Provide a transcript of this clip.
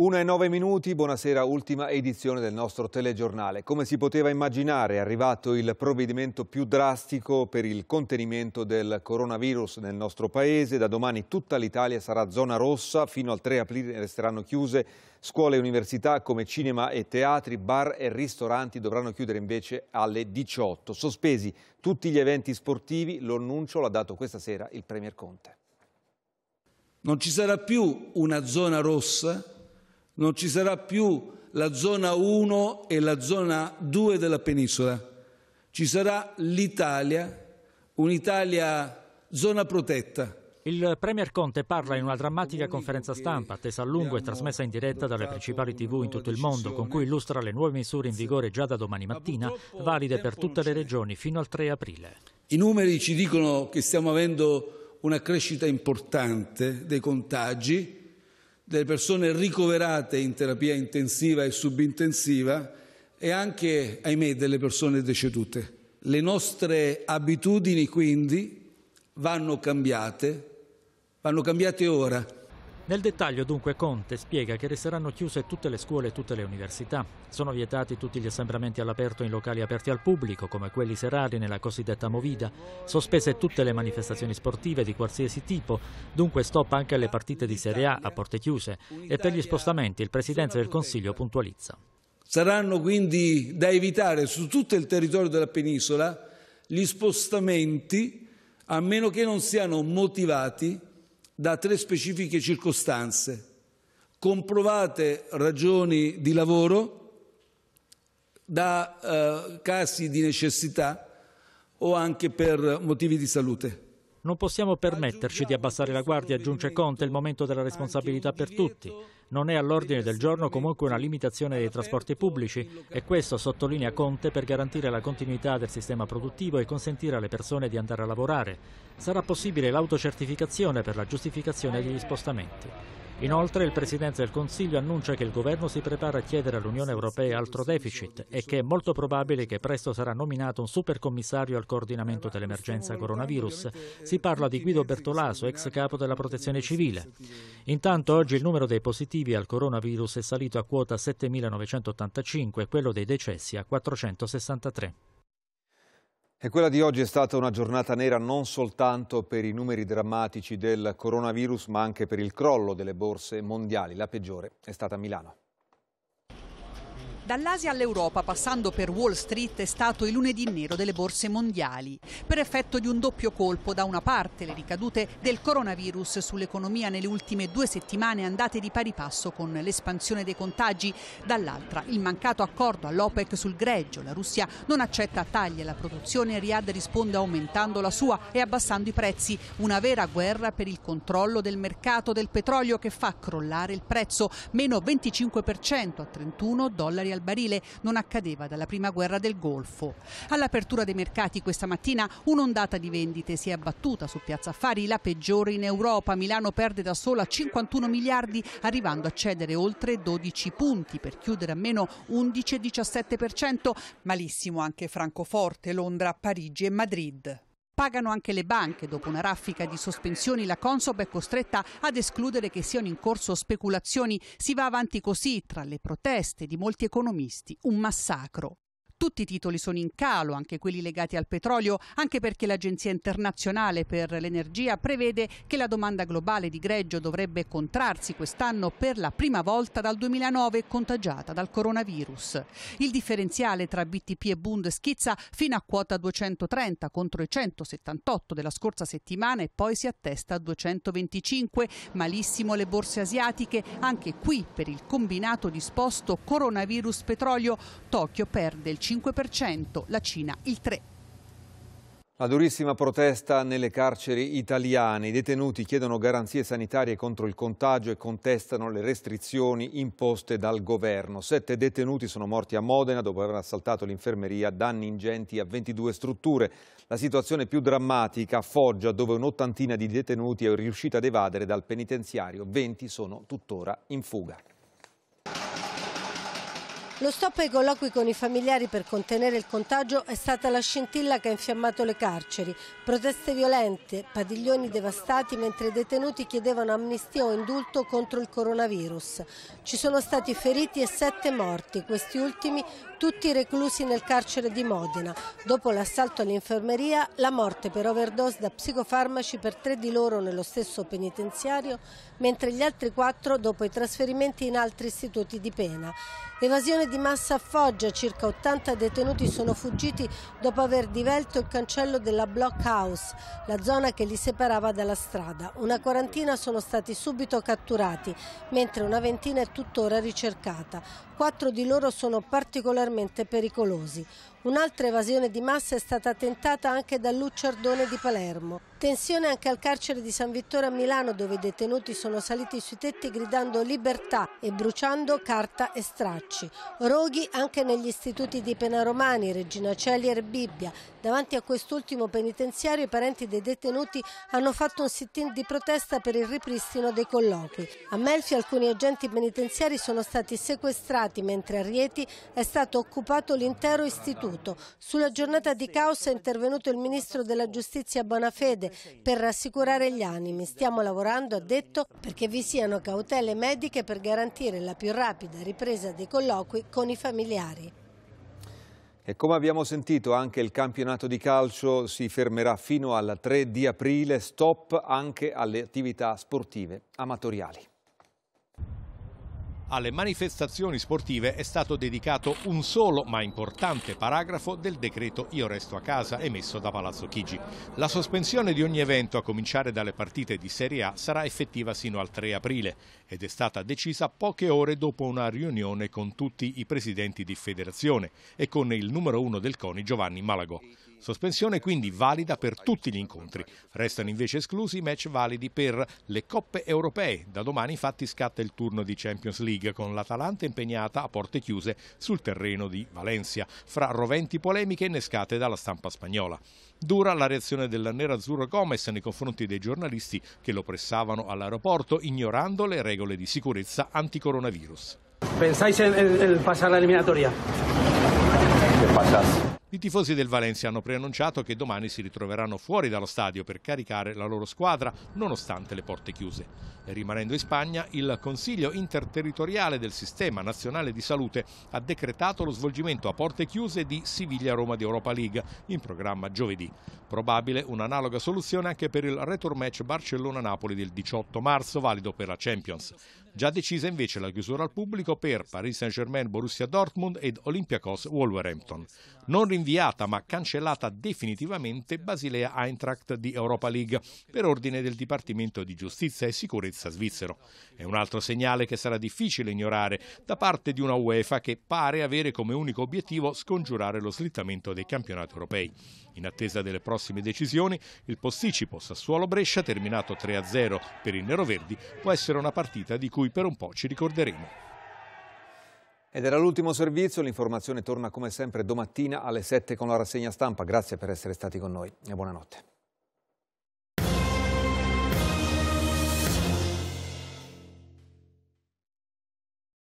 Una e nove minuti, buonasera, ultima edizione del nostro telegiornale. Come si poteva immaginare è arrivato il provvedimento più drastico per il contenimento del coronavirus nel nostro paese. Da domani tutta l'Italia sarà zona rossa, fino al 3 aprile resteranno chiuse scuole e università come cinema e teatri, bar e ristoranti dovranno chiudere invece alle 18. Sospesi tutti gli eventi sportivi, l'annuncio l'ha dato questa sera il Premier Conte. Non ci sarà più una zona rossa non ci sarà più la zona 1 e la zona 2 della penisola, ci sarà l'Italia, un'Italia zona protetta. Il Premier Conte parla in una drammatica conferenza stampa, attesa a lungo e trasmessa in diretta dalle principali tv in tutto il mondo, con cui illustra le nuove misure in vigore già da domani mattina, valide per tutte le regioni fino al 3 aprile. I numeri ci dicono che stiamo avendo una crescita importante dei contagi, delle persone ricoverate in terapia intensiva e subintensiva e anche, ahimè, delle persone decedute. Le nostre abitudini quindi vanno cambiate, vanno cambiate ora nel dettaglio dunque Conte spiega che resteranno chiuse tutte le scuole e tutte le università. Sono vietati tutti gli assembramenti all'aperto in locali aperti al pubblico, come quelli serali nella cosiddetta Movida. Sospese tutte le manifestazioni sportive di qualsiasi tipo, dunque stop anche le partite di Serie A a porte chiuse. E per gli spostamenti il Presidente del Consiglio puntualizza. Saranno quindi da evitare su tutto il territorio della penisola gli spostamenti a meno che non siano motivati da tre specifiche circostanze, comprovate ragioni di lavoro, da eh, casi di necessità o anche per motivi di salute. Non possiamo permetterci di abbassare la guardia, aggiunge Conte, è il momento della responsabilità per tutti. Non è all'ordine del giorno comunque una limitazione dei trasporti pubblici e questo sottolinea Conte per garantire la continuità del sistema produttivo e consentire alle persone di andare a lavorare. Sarà possibile l'autocertificazione per la giustificazione degli spostamenti. Inoltre il Presidente del Consiglio annuncia che il Governo si prepara a chiedere all'Unione Europea altro deficit e che è molto probabile che presto sarà nominato un supercommissario al coordinamento dell'emergenza coronavirus. Si parla di Guido Bertolaso, ex capo della protezione civile. Intanto oggi il numero dei positivi al coronavirus è salito a quota 7.985 e quello dei decessi a 463. E quella di oggi è stata una giornata nera non soltanto per i numeri drammatici del coronavirus, ma anche per il crollo delle borse mondiali. La peggiore è stata a Milano. Dall'Asia all'Europa, passando per Wall Street, è stato il lunedì nero delle borse mondiali, per effetto di un doppio colpo. Da una parte le ricadute del coronavirus sull'economia nelle ultime due settimane andate di pari passo con l'espansione dei contagi, dall'altra il mancato accordo all'OPEC sul greggio. La Russia non accetta tagli alla produzione, Riyadh risponde aumentando la sua e abbassando i prezzi. Una vera guerra per il controllo del mercato del petrolio che fa crollare il prezzo, meno 25% a 31 dollari al al barile non accadeva dalla prima guerra del Golfo. All'apertura dei mercati questa mattina un'ondata di vendite si è abbattuta su Piazza Affari, la peggiore in Europa. Milano perde da sola 51 miliardi, arrivando a cedere oltre 12 punti per chiudere a meno 11,17%. Malissimo anche Francoforte, Londra, Parigi e Madrid pagano anche le banche. Dopo una raffica di sospensioni la Consob è costretta ad escludere che siano in corso speculazioni. Si va avanti così tra le proteste di molti economisti, un massacro tutti i titoli sono in calo, anche quelli legati al petrolio, anche perché l'Agenzia internazionale per l'energia prevede che la domanda globale di greggio dovrebbe contrarsi quest'anno per la prima volta dal 2009 contagiata dal coronavirus. Il differenziale tra BTP e Bund schizza fino a quota 230 contro i 178 della scorsa settimana e poi si attesta a 225. Malissimo le borse asiatiche, anche qui per il combinato disposto coronavirus-petrolio Tokyo perde il 50% 5%, la Cina il 3%. La durissima protesta nelle carceri italiane. I detenuti chiedono garanzie sanitarie contro il contagio e contestano le restrizioni imposte dal governo. Sette detenuti sono morti a Modena dopo aver assaltato l'infermeria, danni ingenti a 22 strutture. La situazione più drammatica a Foggia, dove un'ottantina di detenuti è riuscita ad evadere dal penitenziario. 20 sono tuttora in fuga. Lo stop ai colloqui con i familiari per contenere il contagio è stata la scintilla che ha infiammato le carceri. Proteste violente, padiglioni devastati mentre i detenuti chiedevano amnistia o indulto contro il coronavirus. Ci sono stati feriti e sette morti, questi ultimi tutti reclusi nel carcere di Modena. Dopo l'assalto all'infermeria, la morte per overdose da psicofarmaci per tre di loro nello stesso penitenziario, mentre gli altri quattro dopo i trasferimenti in altri istituti di pena. Evasione di massa a Foggia, circa 80 detenuti sono fuggiti dopo aver divelto il cancello della blockhouse, la zona che li separava dalla strada. Una quarantina sono stati subito catturati, mentre una ventina è tuttora ricercata. Quattro di loro sono particolarmente pericolosi. Un'altra evasione di massa è stata tentata anche dal Lucciardone di Palermo. Tensione anche al carcere di San Vittore a Milano dove i detenuti sono saliti sui tetti gridando libertà e bruciando carta e stracci. Roghi anche negli istituti di Pena Romani, Regina Celi e Bibbia. Davanti a quest'ultimo penitenziario i parenti dei detenuti hanno fatto un sit-in di protesta per il ripristino dei colloqui. A Melfi alcuni agenti penitenziari sono stati sequestrati mentre a Rieti è stato occupato l'intero istituto aiuto. Sulla giornata di caos è intervenuto il ministro della giustizia Bonafede per rassicurare gli animi. Stiamo lavorando, ha detto, perché vi siano cautele mediche per garantire la più rapida ripresa dei colloqui con i familiari. E come abbiamo sentito anche il campionato di calcio si fermerà fino al 3 di aprile, stop anche alle attività sportive amatoriali. Alle manifestazioni sportive è stato dedicato un solo ma importante paragrafo del decreto Io resto a casa emesso da Palazzo Chigi. La sospensione di ogni evento, a cominciare dalle partite di Serie A, sarà effettiva sino al 3 aprile ed è stata decisa poche ore dopo una riunione con tutti i presidenti di federazione e con il numero uno del CONI Giovanni Malagò. Sospensione quindi valida per tutti gli incontri. Restano invece esclusi i match validi per le coppe europee. Da domani infatti scatta il turno di Champions League con l'Atalanta impegnata a porte chiuse sul terreno di Valencia, fra roventi polemiche innescate dalla stampa spagnola. Dura la reazione del nerazzurro Gomez nei confronti dei giornalisti che lo pressavano all'aeroporto ignorando le regole di sicurezza anticoronavirus. ¿Pensáis en, en, en pasar la eliminatoria? ¿Qué pasas? I tifosi del Valencia hanno preannunciato che domani si ritroveranno fuori dallo stadio per caricare la loro squadra, nonostante le porte chiuse. rimanendo in Spagna, il Consiglio interterritoriale del Sistema Nazionale di Salute ha decretato lo svolgimento a porte chiuse di Siviglia-Roma di Europa League, in programma giovedì. Probabile un'analoga soluzione anche per il retour match Barcellona-Napoli del 18 marzo, valido per la Champions. Già decisa invece la chiusura al pubblico per Paris Saint-Germain Borussia Dortmund ed Olympiacos Wolverhampton. Non rinviata ma cancellata definitivamente Basilea Eintracht di Europa League per ordine del Dipartimento di Giustizia e Sicurezza svizzero. È un altro segnale che sarà difficile ignorare da parte di una UEFA che pare avere come unico obiettivo scongiurare lo slittamento dei campionati europei. In attesa delle prossime decisioni, il posticipo Sassuolo-Brescia, terminato 3-0 per i neroverdi, può essere una partita di cui cui per un po' ci ricorderemo. Ed era l'ultimo servizio, l'informazione torna come sempre domattina alle 7 con la rassegna stampa. Grazie per essere stati con noi e buonanotte.